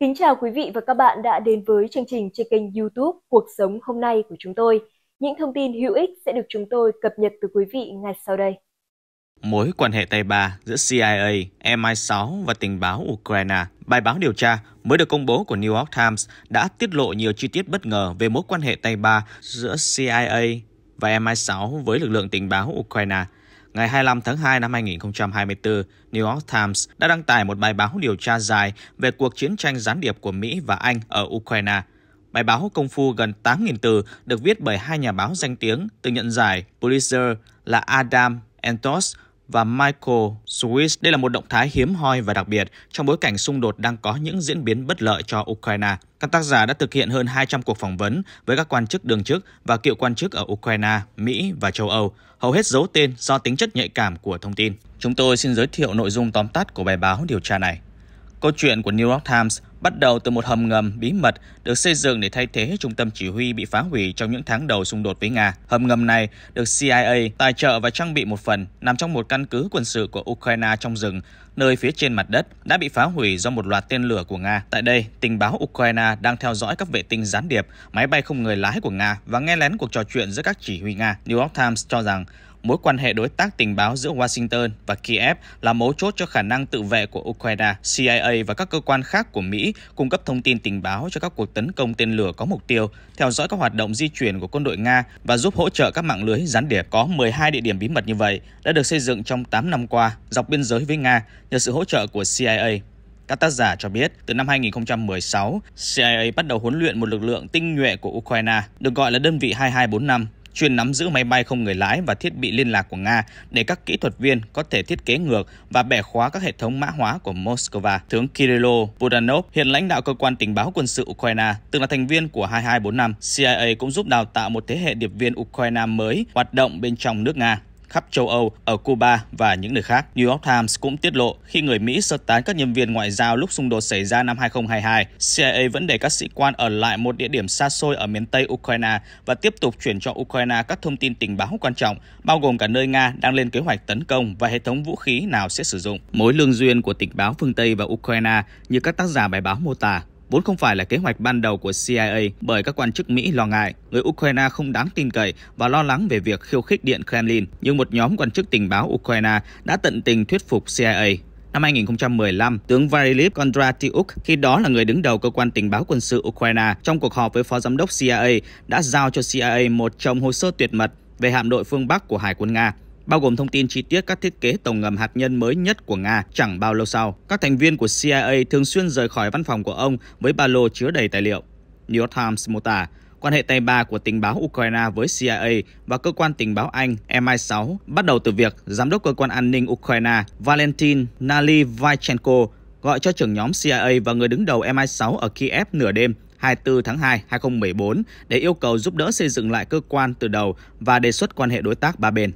Kính chào quý vị và các bạn đã đến với chương trình trên kênh YouTube Cuộc sống hôm nay của chúng tôi. Những thông tin hữu ích sẽ được chúng tôi cập nhật từ quý vị ngay sau đây. Mối quan hệ Tây Ba giữa CIA, MI6 và tình báo Ukraine. Bài báo điều tra mới được công bố của New York Times đã tiết lộ nhiều chi tiết bất ngờ về mối quan hệ Tây Ba giữa CIA và MI6 với lực lượng tình báo Ukraine – Ngày 25 tháng 2 năm 2024, New York Times đã đăng tải một bài báo điều tra dài về cuộc chiến tranh gián điệp của Mỹ và Anh ở Ukraine. Bài báo công phu gần 8.000 từ được viết bởi hai nhà báo danh tiếng từng nhận giải Pulitzer là Adam Entos và Michael Swiss. Đây là một động thái hiếm hoi và đặc biệt trong bối cảnh xung đột đang có những diễn biến bất lợi cho Ukraine. Các tác giả đã thực hiện hơn 200 cuộc phỏng vấn với các quan chức đường chức và cựu quan chức ở Ukraine, Mỹ và châu Âu, hầu hết giấu tên do tính chất nhạy cảm của thông tin. Chúng tôi xin giới thiệu nội dung tóm tắt của bài báo điều tra này. Câu chuyện của New York Times bắt đầu từ một hầm ngầm bí mật được xây dựng để thay thế trung tâm chỉ huy bị phá hủy trong những tháng đầu xung đột với Nga. Hầm ngầm này được CIA tài trợ và trang bị một phần, nằm trong một căn cứ quân sự của Ukraine trong rừng, nơi phía trên mặt đất đã bị phá hủy do một loạt tên lửa của Nga. Tại đây, tình báo Ukraine đang theo dõi các vệ tinh gián điệp, máy bay không người lái của Nga và nghe lén cuộc trò chuyện giữa các chỉ huy Nga. New York Times cho rằng mối quan hệ đối tác tình báo giữa Washington và Kiev là mấu chốt cho khả năng tự vệ của Ukraine. CIA và các cơ quan khác của Mỹ cung cấp thông tin tình báo cho các cuộc tấn công tên lửa có mục tiêu, theo dõi các hoạt động di chuyển của quân đội Nga và giúp hỗ trợ các mạng lưới gián điệp. Có 12 địa điểm bí mật như vậy đã được xây dựng trong 8 năm qua dọc biên giới với Nga nhờ sự hỗ trợ của CIA. Các tác giả cho biết, từ năm 2016, CIA bắt đầu huấn luyện một lực lượng tinh nhuệ của Ukraine, được gọi là đơn vị 2245, chuyên nắm giữ máy bay không người lái và thiết bị liên lạc của Nga để các kỹ thuật viên có thể thiết kế ngược và bẻ khóa các hệ thống mã hóa của Moscow. Tướng Kirilo Budanov, hiện lãnh đạo cơ quan tình báo quân sự Ukraine, từng là thành viên của 2245, CIA cũng giúp đào tạo một thế hệ điệp viên Ukraine mới hoạt động bên trong nước Nga khắp châu Âu, ở Cuba và những nơi khác. New York Times cũng tiết lộ khi người Mỹ sơ tán các nhân viên ngoại giao lúc xung đột xảy ra năm 2022, CIA vẫn để các sĩ quan ở lại một địa điểm xa xôi ở miền Tây Ukraine và tiếp tục chuyển cho Ukraine các thông tin tình báo quan trọng, bao gồm cả nơi Nga đang lên kế hoạch tấn công và hệ thống vũ khí nào sẽ sử dụng. Mối lương duyên của tình báo phương Tây và Ukraine như các tác giả bài báo mô tả vốn không phải là kế hoạch ban đầu của CIA bởi các quan chức Mỹ lo ngại người Ukraine không đáng tin cậy và lo lắng về việc khiêu khích Điện Kremlin, nhưng một nhóm quan chức tình báo Ukraine đã tận tình thuyết phục CIA Năm 2015, tướng Varilip Kondratyuk, khi đó là người đứng đầu cơ quan tình báo quân sự Ukraine, trong cuộc họp với phó giám đốc CIA đã giao cho CIA một chồng hồ sơ tuyệt mật về hạm đội phương Bắc của Hải quân Nga bao gồm thông tin chi tiết các thiết kế tàu ngầm hạt nhân mới nhất của Nga chẳng bao lâu sau. Các thành viên của CIA thường xuyên rời khỏi văn phòng của ông với ba lô chứa đầy tài liệu. New York Times mô tả, quan hệ tay ba của tình báo Ukraine với CIA và cơ quan tình báo Anh MI6 bắt đầu từ việc Giám đốc Cơ quan An ninh Ukraine Valentin Nalivaychenko gọi cho trưởng nhóm CIA và người đứng đầu MI6 ở Kiev nửa đêm 24 tháng 2, 2014 để yêu cầu giúp đỡ xây dựng lại cơ quan từ đầu và đề xuất quan hệ đối tác ba bên.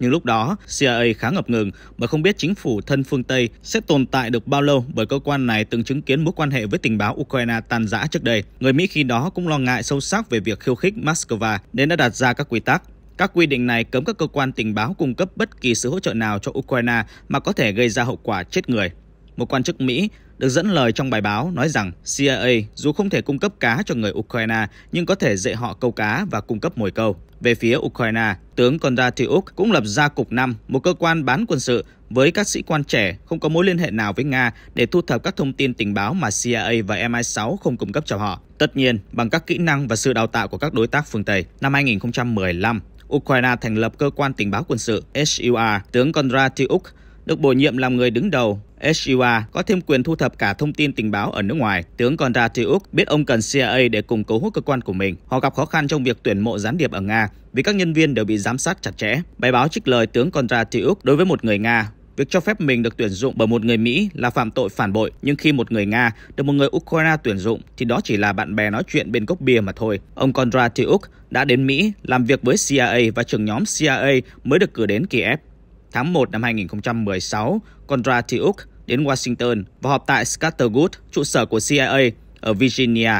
Nhưng lúc đó, CIA khá ngập ngừng bởi không biết chính phủ thân phương Tây sẽ tồn tại được bao lâu bởi cơ quan này từng chứng kiến mối quan hệ với tình báo Ukraine tan rã trước đây. Người Mỹ khi đó cũng lo ngại sâu sắc về việc khiêu khích Moscow nên đã đặt ra các quy tắc. Các quy định này cấm các cơ quan tình báo cung cấp bất kỳ sự hỗ trợ nào cho Ukraine mà có thể gây ra hậu quả chết người. Một quan chức Mỹ được dẫn lời trong bài báo nói rằng CIA dù không thể cung cấp cá cho người Ukraine nhưng có thể dạy họ câu cá và cung cấp mồi câu. Về phía Ukraine, tướng Kondratyuk cũng lập ra Cục 5, một cơ quan bán quân sự với các sĩ quan trẻ không có mối liên hệ nào với Nga để thu thập các thông tin tình báo mà CIA và MI6 không cung cấp cho họ. Tất nhiên, bằng các kỹ năng và sự đào tạo của các đối tác phương Tây, năm 2015, Ukraine thành lập cơ quan tình báo quân sự SUR, tướng Kondratyuk được bổ nhiệm làm người đứng đầu SUA có thêm quyền thu thập cả thông tin tình báo ở nước ngoài. Tướng Kondratyuk biết ông cần CIA để củng cố hút cơ quan của mình. Họ gặp khó khăn trong việc tuyển mộ gián điệp ở Nga vì các nhân viên đều bị giám sát chặt chẽ. Bài báo trích lời tướng Kondratyuk đối với một người Nga Việc cho phép mình được tuyển dụng bởi một người Mỹ là phạm tội phản bội, nhưng khi một người Nga được một người Ukraine tuyển dụng thì đó chỉ là bạn bè nói chuyện bên cốc bia mà thôi. Ông Kondratyuk đã đến Mỹ làm việc với CIA và trưởng nhóm CIA mới được cử đến Kiev tháng 1 năm 2016, Kondratiuk đến Washington và họp tại Scattergood, trụ sở của CIA ở Virginia.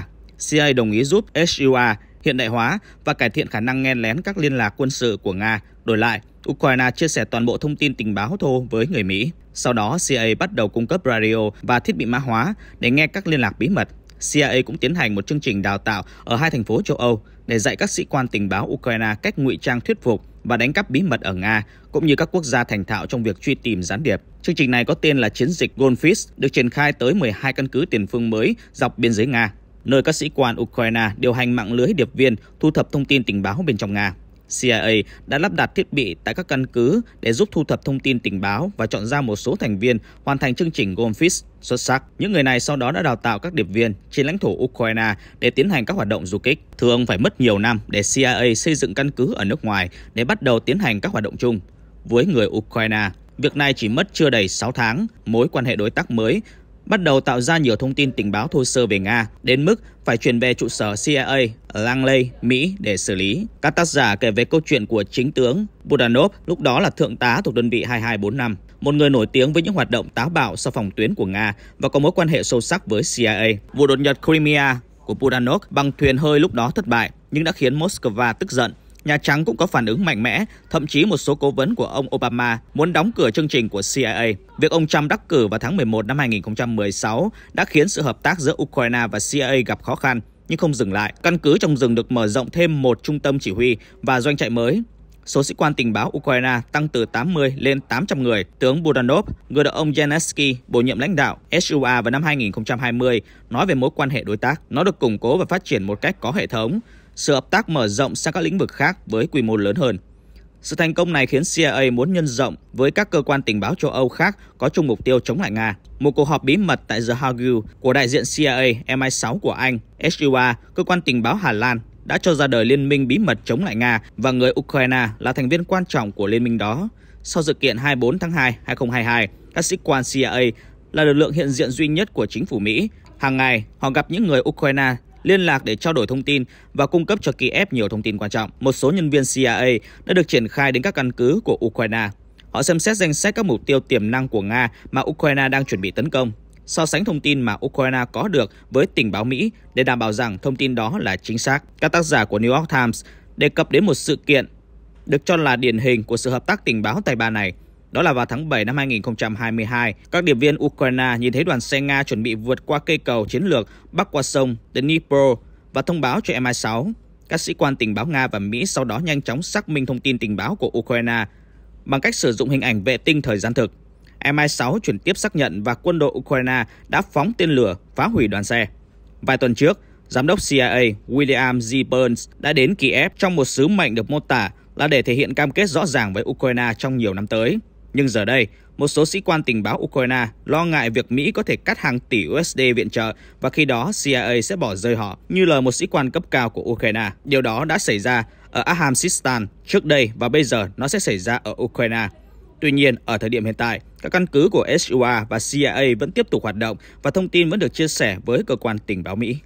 CIA đồng ý giúp SUA hiện đại hóa và cải thiện khả năng nghe lén các liên lạc quân sự của Nga. Đổi lại, Ukraine chia sẻ toàn bộ thông tin tình báo thô với người Mỹ. Sau đó, CIA bắt đầu cung cấp radio và thiết bị mã hóa để nghe các liên lạc bí mật CIA cũng tiến hành một chương trình đào tạo ở hai thành phố châu Âu để dạy các sĩ quan tình báo Ukraine cách ngụy trang thuyết phục và đánh cắp bí mật ở Nga, cũng như các quốc gia thành thạo trong việc truy tìm gián điệp. Chương trình này có tên là Chiến dịch Goldfish, được triển khai tới 12 căn cứ tiền phương mới dọc biên giới Nga, nơi các sĩ quan Ukraine điều hành mạng lưới điệp viên thu thập thông tin tình báo bên trong Nga. CIA đã lắp đặt thiết bị tại các căn cứ để giúp thu thập thông tin tình báo và chọn ra một số thành viên hoàn thành chương trình Goldfish xuất sắc. Những người này sau đó đã đào tạo các điệp viên trên lãnh thổ Ukraine để tiến hành các hoạt động du kích. Thường phải mất nhiều năm để CIA xây dựng căn cứ ở nước ngoài để bắt đầu tiến hành các hoạt động chung với người Ukraine. Việc này chỉ mất chưa đầy 6 tháng, mối quan hệ đối tác mới bắt đầu tạo ra nhiều thông tin tình báo thô sơ về Nga, đến mức phải chuyển về trụ sở CIA ở Langley, Mỹ để xử lý. Các tác giả kể về câu chuyện của chính tướng Budanov, lúc đó là thượng tá thuộc đơn vị 2245, một người nổi tiếng với những hoạt động táo bạo sau phòng tuyến của Nga và có mối quan hệ sâu sắc với CIA. Vụ đột nhập Crimea của Budanov bằng thuyền hơi lúc đó thất bại, nhưng đã khiến Moscow tức giận Nhà Trắng cũng có phản ứng mạnh mẽ, thậm chí một số cố vấn của ông Obama muốn đóng cửa chương trình của CIA. Việc ông Trump đắc cử vào tháng 11 năm 2016 đã khiến sự hợp tác giữa Ukraine và CIA gặp khó khăn, nhưng không dừng lại. Căn cứ trong rừng được mở rộng thêm một trung tâm chỉ huy và doanh trại mới. Số sĩ quan tình báo Ukraine tăng từ 80 lên 800 người. Tướng Budanov, người được ông Zelensky bổ nhiệm lãnh đạo SUA vào năm 2020, nói về mối quan hệ đối tác. Nó được củng cố và phát triển một cách có hệ thống, sự hợp tác mở rộng sang các lĩnh vực khác với quy mô lớn hơn. Sự thành công này khiến CIA muốn nhân rộng với các cơ quan tình báo châu Âu khác có chung mục tiêu chống lại Nga. Một cuộc họp bí mật tại The Hague của đại diện CIA MI6 của Anh, SUA, cơ quan tình báo Hà Lan, đã cho ra đời liên minh bí mật chống lại Nga và người Ukraine là thành viên quan trọng của liên minh đó. Sau sự kiện 24 tháng 2, 2022, các sĩ quan CIA là lực lượng hiện diện duy nhất của chính phủ Mỹ. Hàng ngày, họ gặp những người Ukraine liên lạc để trao đổi thông tin và cung cấp cho Kiev nhiều thông tin quan trọng. Một số nhân viên CIA đã được triển khai đến các căn cứ của Ukraine. Họ xem xét danh sách các mục tiêu tiềm năng của Nga mà Ukraine đang chuẩn bị tấn công, so sánh thông tin mà Ukraine có được với tình báo Mỹ để đảm bảo rằng thông tin đó là chính xác. Các tác giả của New York Times đề cập đến một sự kiện được cho là điển hình của sự hợp tác tình báo tài ba này đó là vào tháng 7 năm 2022, các điệp viên Ukraine nhìn thấy đoàn xe Nga chuẩn bị vượt qua cây cầu chiến lược bắc qua sông Dnipro và thông báo cho MI6. Các sĩ quan tình báo Nga và Mỹ sau đó nhanh chóng xác minh thông tin tình báo của Ukraine bằng cách sử dụng hình ảnh vệ tinh thời gian thực. MI6 chuyển tiếp xác nhận và quân đội Ukraine đã phóng tên lửa phá hủy đoàn xe. Vài tuần trước, Giám đốc CIA William G. Burns đã đến Kiev trong một sứ mệnh được mô tả là để thể hiện cam kết rõ ràng với Ukraine trong nhiều năm tới. Nhưng giờ đây, một số sĩ quan tình báo Ukraine lo ngại việc Mỹ có thể cắt hàng tỷ USD viện trợ và khi đó CIA sẽ bỏ rơi họ, như lời một sĩ quan cấp cao của Ukraine. Điều đó đã xảy ra ở Afghanistan trước đây và bây giờ nó sẽ xảy ra ở Ukraine. Tuy nhiên, ở thời điểm hiện tại, các căn cứ của SUA và CIA vẫn tiếp tục hoạt động và thông tin vẫn được chia sẻ với cơ quan tình báo Mỹ.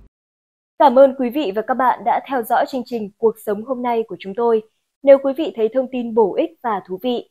Cảm ơn quý vị và các bạn đã theo dõi chương trình Cuộc sống hôm nay của chúng tôi. Nếu quý vị thấy thông tin bổ ích và thú vị,